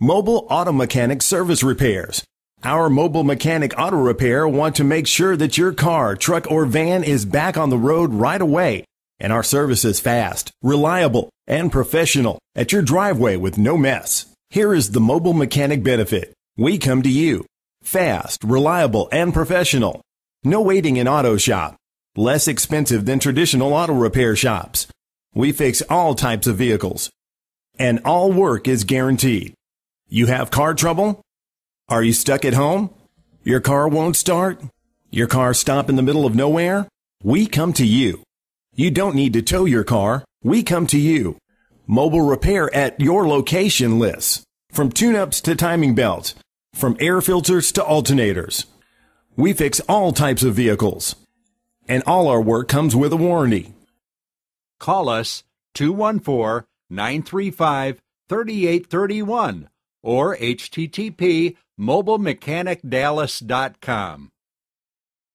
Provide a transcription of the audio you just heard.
Mobile Auto Mechanic Service Repairs. Our Mobile Mechanic Auto Repair want to make sure that your car, truck, or van is back on the road right away. And our service is fast, reliable, and professional at your driveway with no mess. Here is the Mobile Mechanic benefit. We come to you. Fast, reliable, and professional. No waiting in auto shop. Less expensive than traditional auto repair shops. We fix all types of vehicles. And all work is guaranteed. You have car trouble? Are you stuck at home? Your car won't start? Your car stop in the middle of nowhere? We come to you. You don't need to tow your car. We come to you. Mobile repair at your location List From tune-ups to timing belts. From air filters to alternators. We fix all types of vehicles. And all our work comes with a warranty. Call us 214 935 3831 or http mobilemechanicdallas.com.